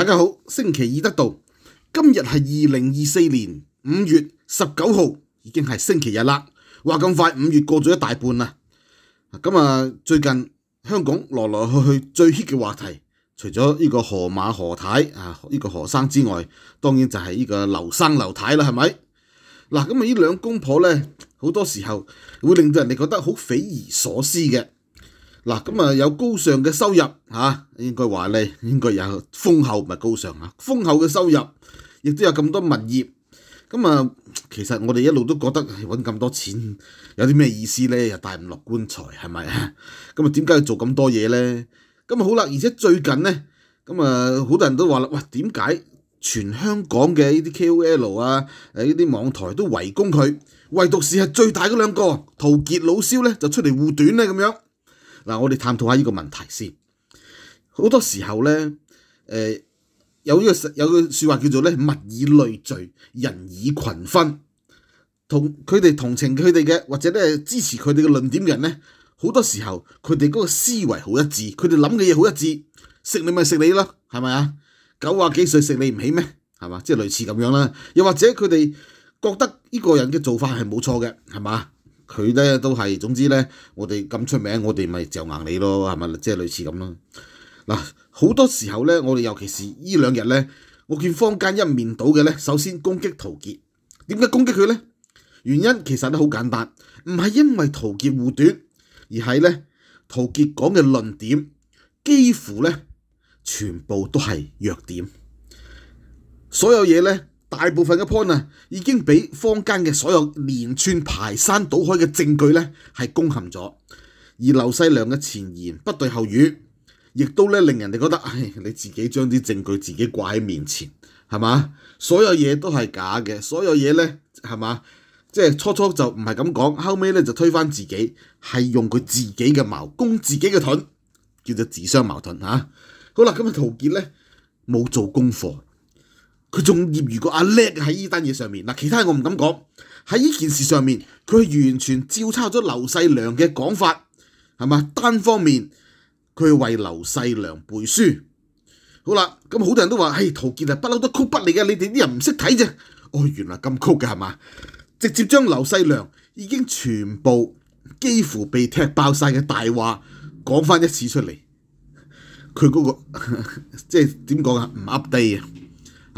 大家好，星期二得到，今日系二零二四年五月十九号，已经系星期日啦。话咁快五月过咗一大半啦。咁啊，最近香港来来去去最 hit 嘅话题，除咗呢个河马河太啊，呢个河生之外，当然就系呢个刘生刘太啦，系咪？嗱，咁啊呢两公婆咧，好多时候会令到人哋觉得好匪夷所思嘅。嗱，咁啊有高尚嘅收入嚇，應該話咧 應該有豐厚唔係高尚啊，豐厚嘅收入，亦都有咁多物業。咁啊，其實我哋一路都覺得揾咁多錢有啲咩意思咧？又帶唔落棺材係咪啊？咁啊，點解要做咁多嘢咧？咁啊好啦，而且最近咧，咁啊好多人都話啦，喂點解全香港嘅呢啲 K O L 啊，呢啲網台都圍攻佢，唯獨是係最大嗰兩個陶傑老蕭咧就出嚟護短咧咁樣。嗱，我哋探討下呢個問題先。好多時候咧，誒有呢個有句说話叫做咧物以類聚，人以群分。同佢哋同情佢哋嘅，或者咧支持佢哋嘅論點嘅人咧，好多時候佢哋嗰個思維好一致，佢哋諗嘅嘢好一致，食你咪食你咯，係咪啊？九啊幾歲食你唔起咩？係嘛，即係類似咁樣啦。又或者佢哋覺得呢個人嘅做法係冇錯嘅，係嘛？佢咧都係，總之咧，我哋咁出名，我哋咪就硬你咯，係咪？即係類似咁咯。嗱，好多時候咧，我哋尤其是依兩日咧，我見坊間一面倒嘅咧，首先攻擊陶傑。點解攻擊佢咧？原因其實都好簡單，唔係因為陶傑護短，而係咧陶傑講嘅論點幾乎咧全部都係弱點，所有嘢咧。大部分嘅 point 啊，已經俾坊間嘅所有連串排山倒海嘅證據咧，係攻陷咗。而劉世良嘅前言不對後語，亦都咧令人哋覺得，唉，你自己將啲證據自己掛喺面前，係嘛？所有嘢都係假嘅，所有嘢咧係嘛？即係初初就唔係咁講，後尾咧就推翻自己，係用佢自己嘅矛攻自己嘅盾，叫做自相矛盾吓。好啦，今日陶杰咧冇做功課。佢仲業餘過阿叻喺呢單嘢上面嗱，其他我唔敢講喺呢件事上面，佢完全照抄咗劉世良嘅講法係嘛？單方面佢為劉世良背書好啦。咁好多人都話：，嘿，陶傑啊，不嬲都曲筆嚟嘅，你哋啲人唔識睇啫。哦，原來咁曲嘅係嘛？直接將劉世良已經全部幾乎被踢爆曬嘅大話講翻一次出嚟，佢嗰個 即係點講啊？唔 update 啊！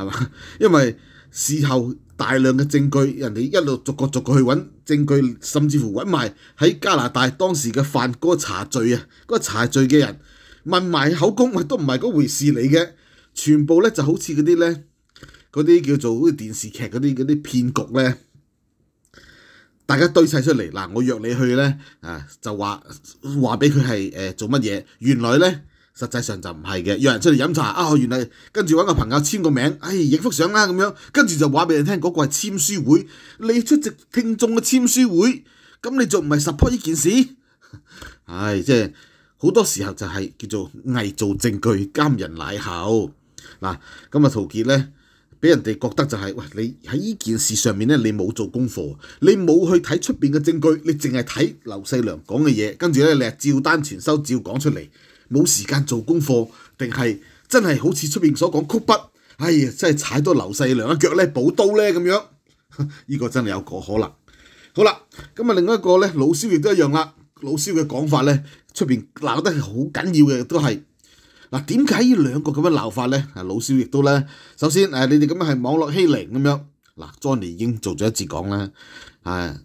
係嘛？因為事後大量嘅證據，人哋一路逐個逐個去揾證據，甚至乎揾埋喺加拿大當時嘅犯過查罪啊，嗰個查罪嘅人問埋口供，都唔係嗰回事嚟嘅，全部咧就好似嗰啲咧，嗰啲叫做電視劇嗰啲嗰啲騙局咧，大家堆晒出嚟嗱，我約你去咧，啊就話話俾佢係誒做乜嘢，原來咧。實際上就唔係嘅，約人出嚟飲茶啊！原來跟住揾個朋友簽個名，唉，影幅相啦咁樣，跟住就話俾人聽嗰個係簽書會，你出席聽眾嘅簽書會，咁你仲唔係 support 呢件事？唉，即係好多時候就係叫做偽造證據，監人奶口嗱。咁啊，陶傑咧，俾人哋覺得就係喂你喺呢件事上面咧，你冇做功課，你冇去睇出邊嘅證據，你淨係睇劉世良講嘅嘢，跟住咧你係照單全收，照講出嚟。冇時間做功課，定係真係好似出面所講，曲筆，哎呀，真係踩多劉世良一腳咧，補刀咧咁樣，呢個真係有個可能。好啦，咁啊另一個咧，老師亦都一樣啦。老師嘅講法咧，出面鬧得好緊要嘅都係嗱，點解呢兩個咁樣鬧法咧？啊，老師亦都咧，首先你哋咁樣係網絡欺凌咁樣，嗱，Johnny 已經做咗一次講啦，啊，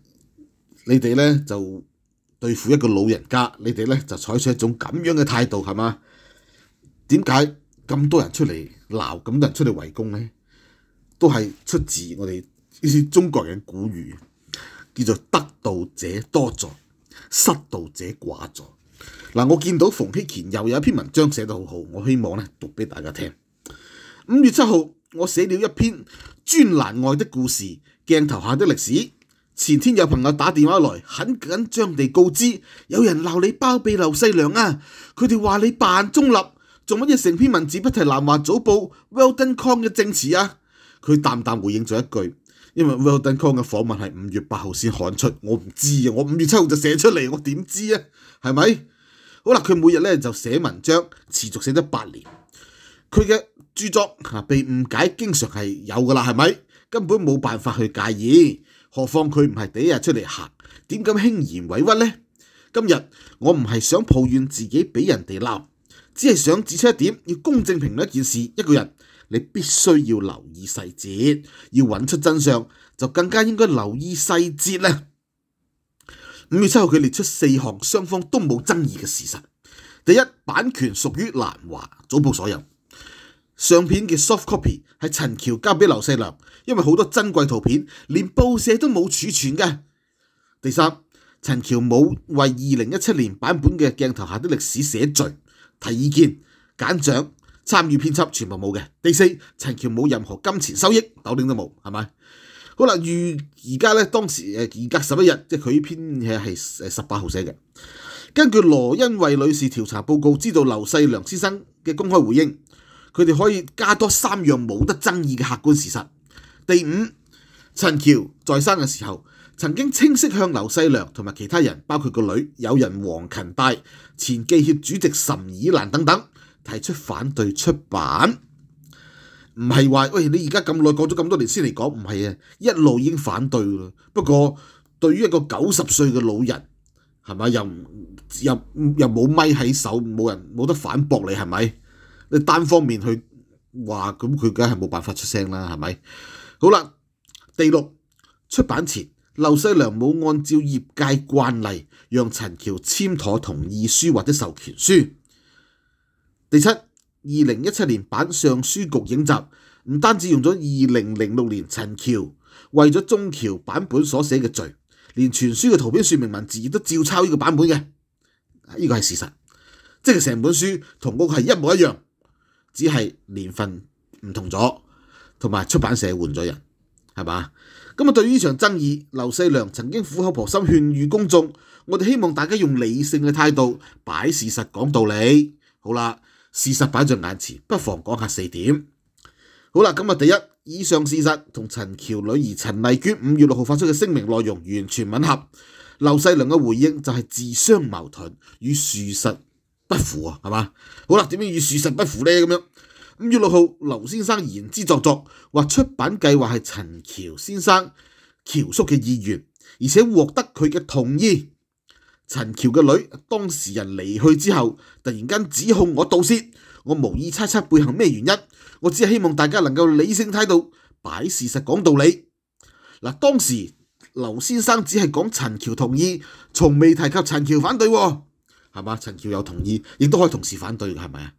你哋咧就。对付一个老人家，你哋咧就采取一种咁样嘅态度，系嘛？点解咁多人出嚟闹，咁多人出嚟围攻咧？都系出自我哋呢啲中国人古语，叫做得道者多助，失道者寡助。嗱，我见到冯希乾又有一篇文章写得好好，我希望咧读俾大家听。五月七号，我写了一篇专栏《外的故事》，镜头下的历史。前天有朋友打電話來，很緊張地告知有人鬧你包庇劉世良啊！佢哋話你扮中立，做乜嘢成篇文字不提《南華早報》Weldon k o n g 嘅證詞啊？佢淡淡回應咗一句：，因為 Weldon k o n g 嘅訪問係五月八號先刊出，我唔知啊！我五月七號就寫出嚟，我點知啊？係咪？好啦，佢每日咧就寫文章，持續寫咗八年，佢嘅著作被誤解，經常係有噶啦，係咪？根本冇辦法去介意。何况佢唔系第一日出嚟行，点敢轻言委屈呢？今日我唔系想抱怨自己俾人哋闹，只系想指出一点，要公正评论一件事、一个人，你必须要留意细节，要揾出真相，就更加应该留意细节啦。五月七号佢列出四项双方都冇争议嘅事实，第一，版权属于南华早报所有。相片嘅 soft copy 系陈桥交俾刘世良，因为好多珍贵图片连报社都冇储存嘅。第三，陈桥冇为二零一七年版本嘅镜头下的历史写序、提意见、拣奖、参与编辑，全部冇嘅。第四，陈桥冇任何金钱收益，斗丁都冇，系咪？好啦，如而家咧，当时诶，而家十一日，即系佢编嘅系诶十八号写嘅。根据罗恩惠女士调查报告，知道刘世良先生嘅公开回应。佢哋可以加多三样冇得爭議嘅客觀事實。第五，陳橋在生嘅時候曾經清晰向劉世良同埋其他人，包括個女友人黃勤帶、前記協主席岑以蘭等等，提出反對出版。唔係話喂，你而家咁耐過咗咁多年先嚟講，唔係啊，一路已經反對啦。不過對於一個九十歲嘅老人，係咪又唔又又冇咪喺手，冇人冇得反駁你係咪？你單方面去話咁，佢梗係冇辦法出聲啦，係咪？好啦，第六出版前，劉世良冇按照業界慣例，讓陳橋簽妥同意書或者授權書。第七，二零一七年版上書局影集唔單止用咗二零零六年陳橋為咗中橋版本所寫嘅序，連全書嘅圖片說明文字亦都照抄呢個版本嘅，呢個係事實，即係成本書同屋係一模一樣。只係年份唔同咗，同埋出版社換咗人，係嘛？咁啊，對於呢場爭議，劉世良曾經苦口婆心勸喻公眾，我哋希望大家用理性嘅態度擺事實講道理。好啦，事實擺在眼前，不妨講下四點。好啦，咁啊，第一，以上事實同陳喬女兒陳麗娟五月六號發出嘅聲明內容完全吻合。劉世良嘅回應就係自相矛盾與事實。不符啊，系嘛？好啦，点样与事实不符呢？咁样五月六号，刘先生言之凿凿，话出版计划系陈桥先生乔叔嘅意愿，而且获得佢嘅同意。陈桥嘅女当事人离去之后，突然间指控我盗窃，我无意猜测背后咩原因，我只系希望大家能够理性态度，摆事实讲道理。嗱，当时刘先生只系讲陈桥同意，从未提及陈桥反对。係嘛？陳橋有同意，亦都可以同時反對係咪啊？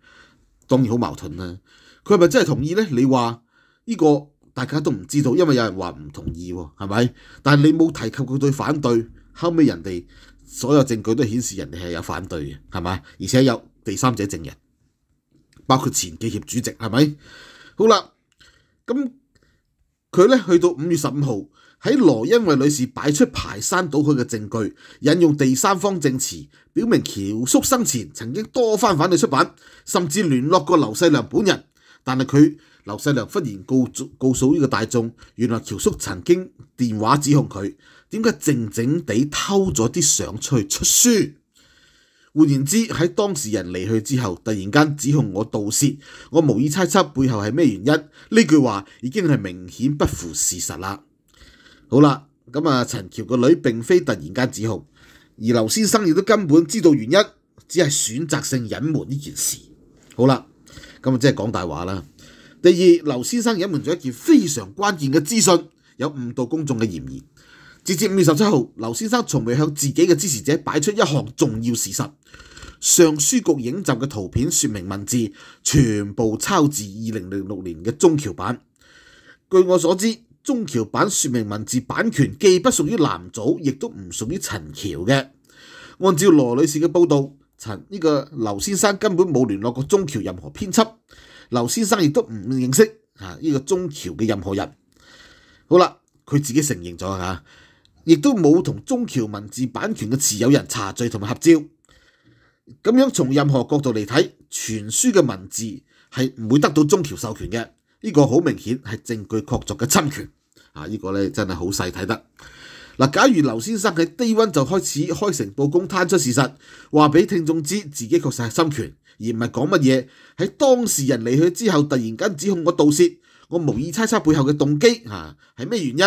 當然好矛盾啦。佢係咪真係同意咧？你話呢個大家都唔知道，因為有人話唔同意，係咪？但你冇提及佢對反對，後尾人哋所有證據都顯示人哋係有反對嘅，係咪？而且有第三者證人，包括前記協主席，係咪？好啦，咁佢咧去到五月十五號。喺罗恩惠女士摆出排山倒海嘅证据，引用第三方证词，表明乔叔生前曾经多番反对出版，甚至联络过刘世良本人。但系佢刘世良忽然告告诉呢个大众，原来乔叔曾经电话指控佢，点解静静地偷咗啲相出去出书？换言之，喺当事人离去之后，突然间指控我盗窃，我无意猜测背后系咩原因？呢句话已经系明显不符事实啦。好啦，咁啊，陳喬個女並非突然間指控，而劉先生亦都根本知道原因，只係選擇性隱瞞呢件事。好啦，咁啊，即係講大話啦。第二，劉先生隱瞞咗一件非常關鍵嘅資訊，有誤導公眾嘅嫌疑。直至五月十七號，劉先生從未向自己嘅支持者擺出一項重要事實。上書局影集嘅圖片說明文字，全部抄自二零零六年嘅中橋版。據我所知。中橋版説明文字版權既不屬於藍組，亦都唔屬於陳橋嘅。按照羅女士嘅報道，陳呢個劉先生根本冇聯絡過中橋任何編輯，劉先生亦都唔認識啊呢個中橋嘅任何人。好啦，佢自己承認咗嚇，亦都冇同中橋文字版權嘅持有人查罪同埋合照。咁樣從任何角度嚟睇，傳輸嘅文字係唔會得到中橋授權嘅。呢個好明顯係證據確鑿嘅侵權。啊！依個咧真係好細睇得。嗱，假如劉先生喺低温就開始開誠佈公，攤出事實，話俾聽眾知自己確實係心權，而唔係講乜嘢。喺當事人離去之後，突然間指控我盜竊，我無意猜測背後嘅動機啊，係咩原因？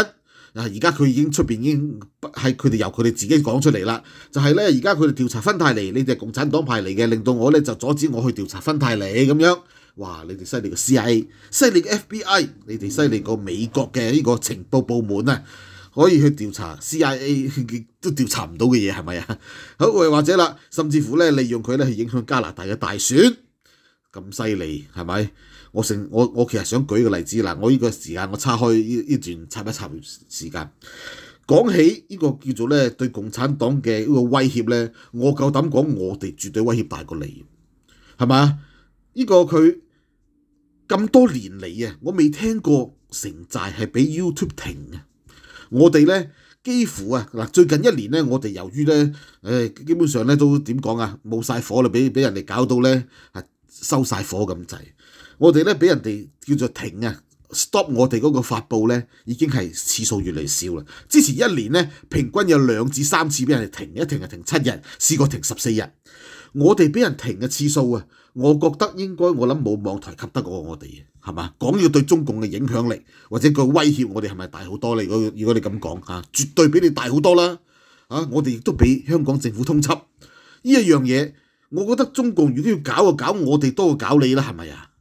啊！而家佢已經出面已經，係佢哋由佢哋自己講出嚟啦。就係咧，而家佢哋調查芬泰嚟，呢隻共產黨派嚟嘅，令到我咧就阻止我去調查芬泰嚟咁樣。哇！你哋犀利嘅 CIA，犀利嘅 FBI，你哋犀利個美國嘅呢個情報部門啊，可以去調查 CIA 都調查唔到嘅嘢係咪啊？好，或者啦，甚至乎咧利用佢咧去影響加拿大嘅大選，咁犀利係咪？我成我我其實想舉個例子嗱，我呢個時間我插開呢呢段插一插時間。講起呢個叫做咧對共產黨嘅呢個威脅咧，我夠膽講我哋絕對威脅大過你，係咪啊？呢個佢咁多年嚟啊，我未聽過城寨係俾 YouTube 停嘅。我哋咧幾乎啊嗱，最近一年咧，我哋由於咧，誒基本上咧都點講啊，冇曬火啦，俾俾人哋搞到咧，收曬火咁滯。我哋咧俾人哋叫做停啊，stop 我哋嗰個發布咧，已經係次數越嚟少啦。之前一年咧，平均有兩至三次俾人哋停，一停啊停七日，試過停十四日。我哋俾人停嘅次數啊！我覺得應該，我諗冇網台吸得過我哋嘅，係嘛？講要對中共嘅影響力或者個威脅，我哋係咪大好多？咧？如果如果你咁講嚇，絕對比你大好多啦！啊，我哋亦都俾香港政府通緝，呢一樣嘢，我覺得中共如果要搞就搞我哋多過搞你啦，係咪啊？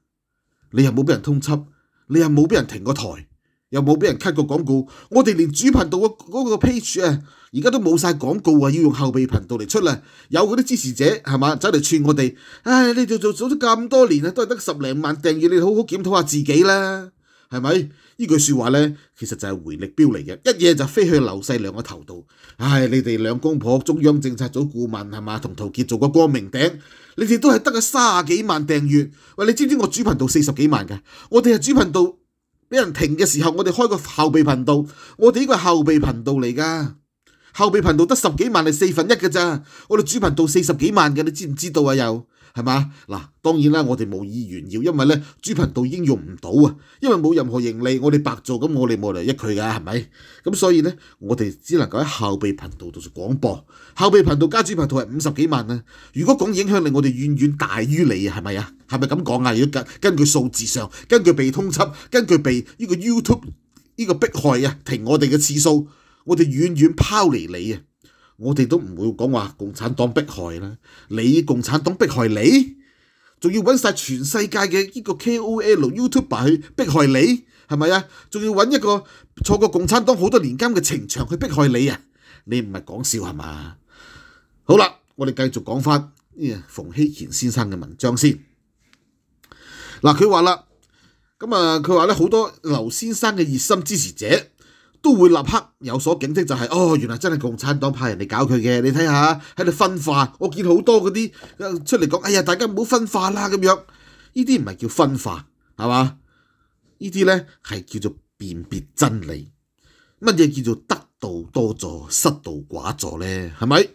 你又冇俾人通緝，你又冇俾人停個台。又冇俾人 cut 个广告，我哋连主频道嗰嗰个 page 啊，而家都冇晒广告啊，要用后备频道嚟出啦。有嗰啲支持者系嘛，走嚟串我哋，唉，你哋做咗咁多年啊，都系得十零万订阅，你好好检讨下自己啦，系咪？呢句说话咧，其实就系回力標嚟嘅，一嘢就飞去刘世良嘅头度。唉，你哋两公婆中央政策组顾问系嘛，同陶杰做个光明顶，你哋都系得个卅几万订阅。喂，你知唔知我主频道四十几万嘅？我哋系主频道。俾人停嘅時候，我哋開個後備頻道，我哋呢個後備頻道嚟噶，後備頻道得十幾萬，係四分一嘅咋，我哋主頻道四十幾萬嘅，你知唔知道啊？又？系嘛？嗱，當然啦，我哋冇意炫耀，因為咧，主頻道已經用唔到啊，因為冇任何盈利，我哋白做，咁我哋冇嚟益佢㗎，係咪？咁所以咧，我哋只能夠喺後備頻道度做廣播，後備頻道加主頻道係五十幾萬啊！如果講影響力，我哋遠遠大於你啊，係咪啊？係咪咁講啊？如果根根據數字上，根據被通緝，根據被呢個 YouTube 呢個迫害啊，停我哋嘅次數，我哋遠遠拋離你啊！我哋都唔会讲话共产党迫害啦，你共产党迫害你，仲要搵晒全世界嘅呢个 K O L YouTuber 去迫害你，系咪啊？仲要搵一个错过共产党好多年監嘅情場去迫害你啊？你唔系讲笑系嘛？好啦，我哋继续讲翻冯希贤先生嘅文章先。嗱，佢话啦，咁啊，佢话咧好多刘先生嘅热心支持者。都會立刻有所警惕，就係哦，原來真係共產黨派人嚟搞佢嘅。你睇下喺度分化，我見好多嗰啲出嚟講，哎呀，大家唔好分化啦咁樣。呢啲唔係叫分化，係嘛？呢啲咧係叫做辨別真理。乜嘢叫做得道多助，失道寡助咧？係咪？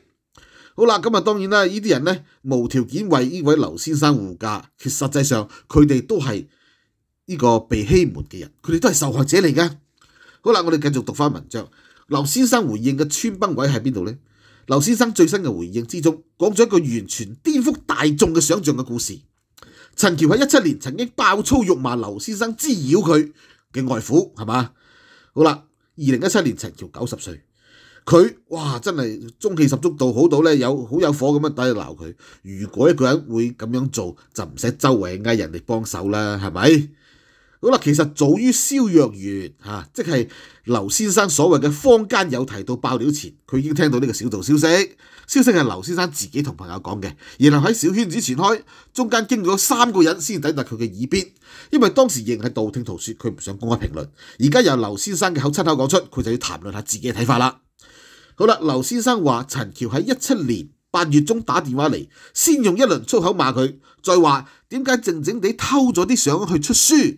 好啦，咁啊，當然啦，呢啲人咧無條件為呢位劉先生護駕，其實實際上佢哋都係呢個被欺瞞嘅人，佢哋都係受害者嚟嘅。好啦，我哋继续读翻文章。刘先生回应嘅穿崩位喺边度呢？刘先生最新嘅回应之中，讲咗一个完全颠覆大众嘅想象嘅故事。陈乔喺一七年曾经爆粗辱骂刘先生滋扰佢嘅外父，系嘛？好啦，二零一七年陈乔九十岁，佢哇真系中气十足到好到咧，有好有火咁样抵闹佢。如果一个人会咁样做，就唔使周围嗌人哋帮手啦，系咪？好啦，其實早於消藥完嚇，即係劉先生所謂嘅坊間有提到爆料前，佢已經聽到呢個小道消息。消息係劉先生自己同朋友講嘅，然後喺小圈子传開，中間經過咗三個人先抵达佢嘅耳邊。因為當時仍系道聽途说，佢唔想公開評論。而家由劉先生嘅口亲口講出，佢就要談論下自己嘅睇法啦。好啦，劉先生話：陳喬喺一七年八月中打電話嚟，先用一輪粗口罵佢，再話點解靜靜地偷咗啲相去出書。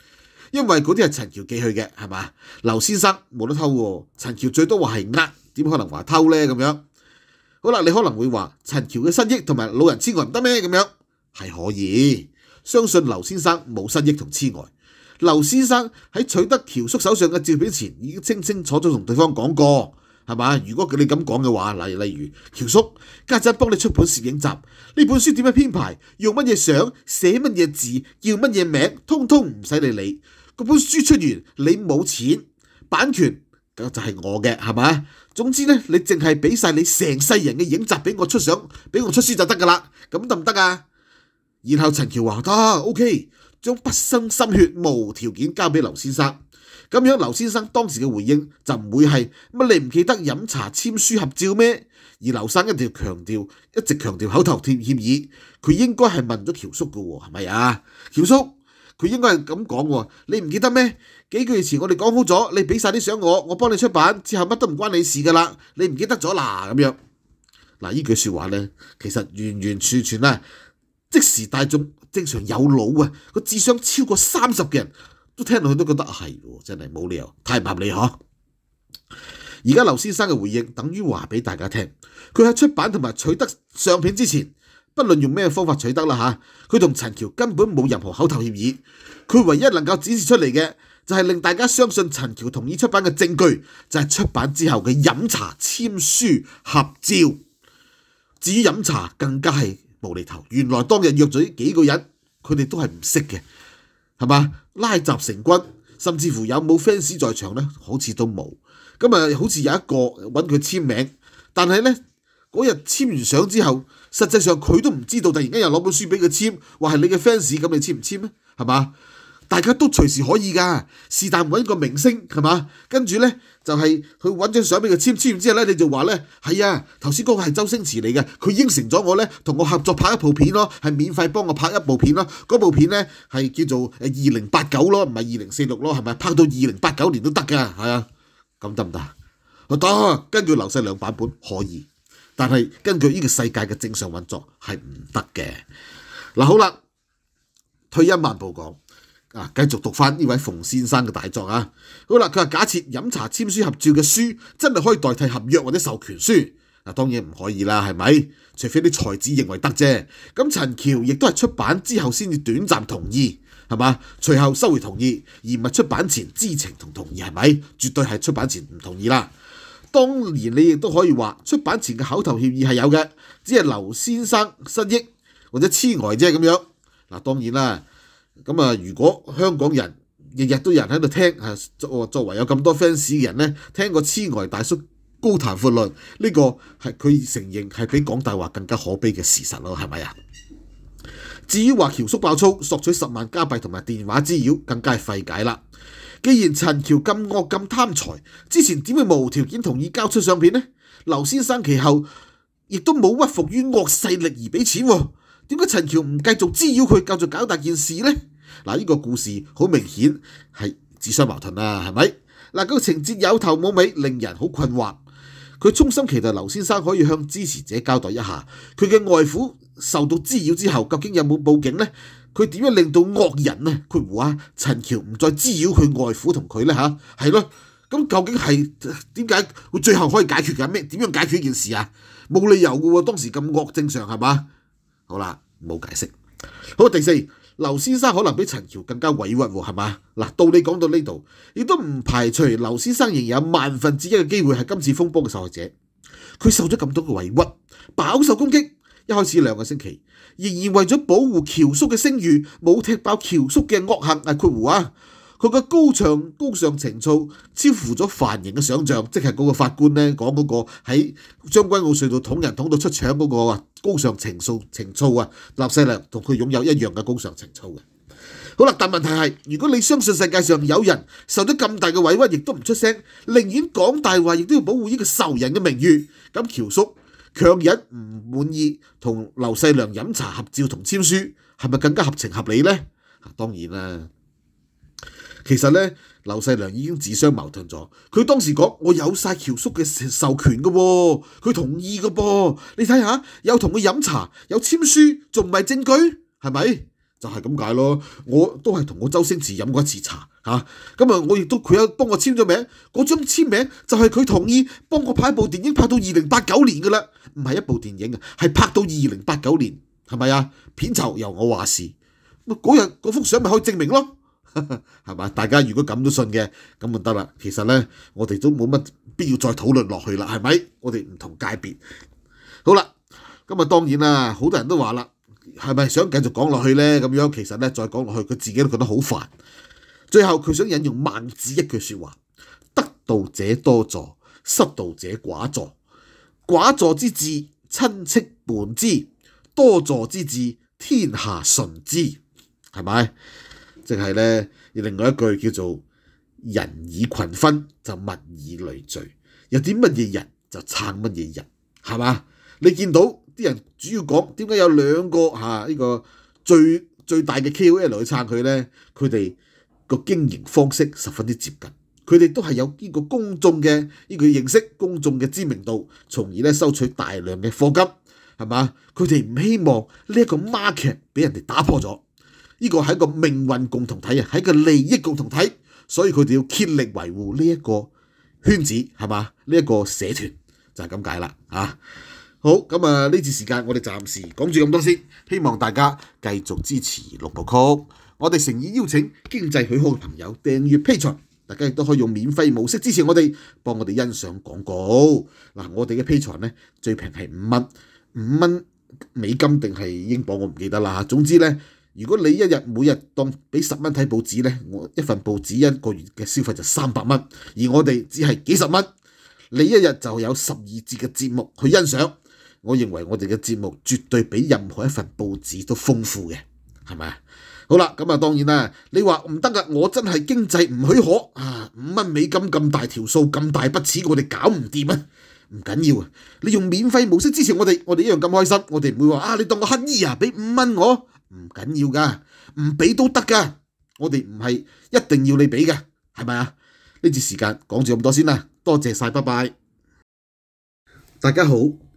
因為嗰啲係陳喬寄去嘅，係嘛？劉先生冇得偷喎。陳喬最多話係呃，點可能話偷呢？咁樣？好啦，你可能會話陳喬嘅失憶同埋老人痴呆唔得咩咁樣？係可以相信劉先生冇失憶同痴呆。劉先生喺取得喬叔手上嘅照片前，已經清清楚楚同對方講過，係嘛？如果佢你咁講嘅話，例例如喬叔家陣幫你出本攝影集，呢本書點樣編排，用乜嘢相，寫乜嘢字，叫乜嘢名，通通唔使你理。嗰本书出完，你冇钱，版权就系我嘅，系咪？总之呢，你净系俾晒你成世人嘅影集俾我出相，俾我出书就得噶啦，咁得唔得啊？然后陈乔话得，O K，将毕生心血无条件交俾刘先生。咁样刘先生当时嘅回应就唔会系乜你唔记得饮茶签书合照咩？而刘生一直强调，一直强调口头贴欠意，佢应该系问咗乔叔噶，系咪啊？乔叔？佢應該係咁講喎，你唔記得咩？幾個月前我哋講好咗，你俾曬啲相我，我幫你出版，之後乜都唔關你事噶啦。你唔記得咗啦咁樣。嗱，依句説話咧，其實完完全全啊，即時大眾正常有腦啊，個智商超過三十嘅人，都聽落去都覺得係喎，真係冇理由太合理嗬。而家劉先生嘅回應，等於話俾大家聽，佢喺出版同埋取得相片之前。不论用咩方法取得啦吓，佢同陈乔根本冇任何口头协议，佢唯一能够展示出嚟嘅就系令大家相信陈乔同意出版嘅证据就系出版之后嘅饮茶签书合照。至于饮茶更加系无厘头，原来当日约咗几个人，佢哋都系唔识嘅，系嘛？拉集成军，甚至乎有冇 fans 在场呢？好似都冇。咁啊，好似有一个搵佢签名，但系呢？嗰日签完相之后，实际上佢都唔知道，突然间又攞本书俾佢签，话系你嘅 fans，咁你签唔签咧？系嘛？大家都随时可以噶。是但搵个明星系嘛？跟住咧就系佢搵张相俾佢签签完之后咧，你就话咧系啊，头先嗰个系周星驰嚟嘅，佢应承咗我咧，同我合作拍一部片咯，系免费帮我拍一部片咯。嗰部片咧系叫做二零八九咯，唔系二零四六咯，系咪？拍到二零八九年都得㗎？系啊，咁得唔得？得，跟住劉世良版本，可以。但系根據呢個世界嘅正常運作係唔得嘅。嗱好啦，退一萬步講，啊繼續讀翻呢位馮先生嘅大作啊。好啦，佢話假設飲茶簽書合照嘅書真係可以代替合約或者授權書，嗱當然唔可以啦，係咪？除非啲才子認為得啫。咁陳橋亦都係出版之後先至短暫同意，係嘛？隨後收回同意，而唔出版前知情同同意係咪？絕對係出版前唔同意啦。當然，你亦都可以話出版前嘅口頭協議係有嘅，只係劉先生失憶或者痴呆啫咁樣。嗱，當然啦，咁啊，如果香港人日日都有人喺度聽啊，作作為有咁多 fans 嘅人咧，聽個痴呆大叔高談闊論，呢個係佢承認係比講大話更加可悲嘅事實咯，係咪啊？至於話喬叔爆粗索取十萬加幣同埋電話滋擾，更加費解啦。既然陳喬咁惡咁貪財，之前點會無條件同意交出相片呢？劉先生其後亦都冇屈服於惡勢力而俾錢，點解陳喬唔繼續滋擾佢，繼續搞大件事呢？嗱，呢個故事好明顯係自相矛盾啦，係咪？嗱，個情節有頭冇尾，令人好困惑。佢衷心期待劉先生可以向支持者交代一下，佢嘅外父受到滋擾之後，究竟有冇報警呢？佢點樣令到惡人呢？佢弧啊？陳喬唔再滋擾佢外父同佢咧嚇，係咯？咁究竟係點解佢最後可以解決緊咩？點樣解決件事啊？冇理由嘅喎，當時咁惡正常係嘛？好啦，冇解釋。好第四，劉先生可能比陳喬更加委屈喎，係嘛？嗱，到你講到呢度，亦都唔排除劉先生仍然有萬分之一嘅機會係金次風波嘅受害者。佢受咗咁多嘅委屈，飽受攻擊。一开始两个星期，仍然为咗保护乔叔嘅声誉，冇踢爆乔叔嘅恶行。啊！括弧啊，佢嘅高尚高尚情操，超乎咗凡人嘅想象。即系嗰个法官咧，讲嗰个喺将军澳隧道捅人捅到出肠嗰个啊，高尚情素、情操啊，纳世良同佢拥有一样嘅高尚情操嘅。好啦，但问题系，如果你相信世界上有人受咗咁大嘅委屈，亦都唔出声，宁愿讲大话，亦都要保护呢个仇人嘅名誉，咁乔叔。強忍唔滿意同劉世良飲茶合照同簽書，係咪更加合情合理呢？當然啦，其實呢，劉世良已經自相矛盾咗。佢當時講我有晒喬叔嘅授權嘅喎，佢同意嘅噃。你睇下，有同佢飲茶，有簽書，仲唔係證據？係咪？就係咁解咯，我都係同我周星馳飲過一次茶嚇，咁啊我亦都佢有幫我簽咗名，嗰張簽名就係佢同意幫我拍部電影拍到二零八九年噶啦，唔係一部電影啊，係拍到二零八九年，係咪啊？片酬由我話事，嗰日嗰幅相咪可以證明咯，係嘛？大家如果咁都信嘅，咁咪得啦。其實呢，我哋都冇乜必要再討論落去啦，係咪？我哋唔同界別，好啦，咁啊當然啦，好多人都話啦。系咪想继续讲落去呢？咁样其实呢，再讲落去佢自己都觉得好烦。最后佢想引用孟子一句说话：，得道者多助，失道者寡助。寡助之至，亲戚伴之；多助之至，天下顺之。系咪？即系呢，另外一句叫做：人以群分，就物以类聚。有啲乜嘢人就撑乜嘢人，系嘛？你见到？啲人主要講點解有兩個嚇呢個最最大嘅 KOL 去撐佢咧？佢哋個經營方式十分之接近，佢哋都係有呢個公眾嘅呢個認識、公眾嘅知名度，從而咧收取大量嘅貨金，係嘛？佢哋唔希望呢一個 market 俾人哋打破咗。呢個係一個命運共同體啊，係一個利益共同體，所以佢哋要竭力維護呢一個圈子，係嘛？呢一個社團就係咁解啦，嚇。好咁啊！呢次時間我哋暫時講住咁多先，希望大家繼續支持六部曲。我哋誠意邀請經濟許可嘅朋友訂月 o n 大家亦都可以用免費模式支持我哋，幫我哋欣賞廣告。嗱，我哋嘅 Patreon 咧最平係五蚊，五蚊美金定係英鎊我唔記得啦總之呢。如果你一日每日當俾十蚊睇報紙呢，我一份報紙一個月嘅消費就三百蚊，而我哋只係幾十蚊，你一日就有十二節嘅節目去欣賞。我认为我哋嘅节目绝对比任何一份报纸都丰富嘅，系咪啊？好啦，咁啊，当然啦，你话唔得噶，我真系经济唔许可啊，五蚊美金咁大条数，咁大笔钱，我哋搞唔掂啊？唔紧要啊，你用免费模式支持我哋，我哋一样咁开心，我哋唔会话啊，你当我乞衣啊，俾五蚊我，唔紧要噶，唔俾都得噶，我哋唔系一定要你俾嘅，系咪啊？呢次时间讲住咁多先啦，多谢晒，拜拜。大家好。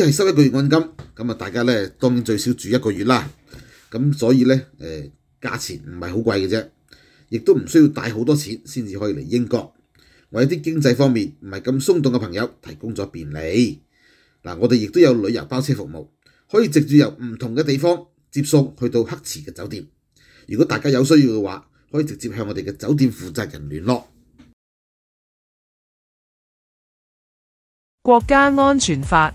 只系收一个月按金，咁啊，大家咧当然最少住一个月啦。咁所以咧，诶，价钱唔系好贵嘅啫，亦都唔需要带好多钱先至可以嚟英国。为有啲经济方面唔系咁松动嘅朋友提供咗便利。嗱，我哋亦都有旅游包车服务，可以直接由唔同嘅地方接送去到黑池嘅酒店。如果大家有需要嘅话，可以直接向我哋嘅酒店负责人联络。国家安全法。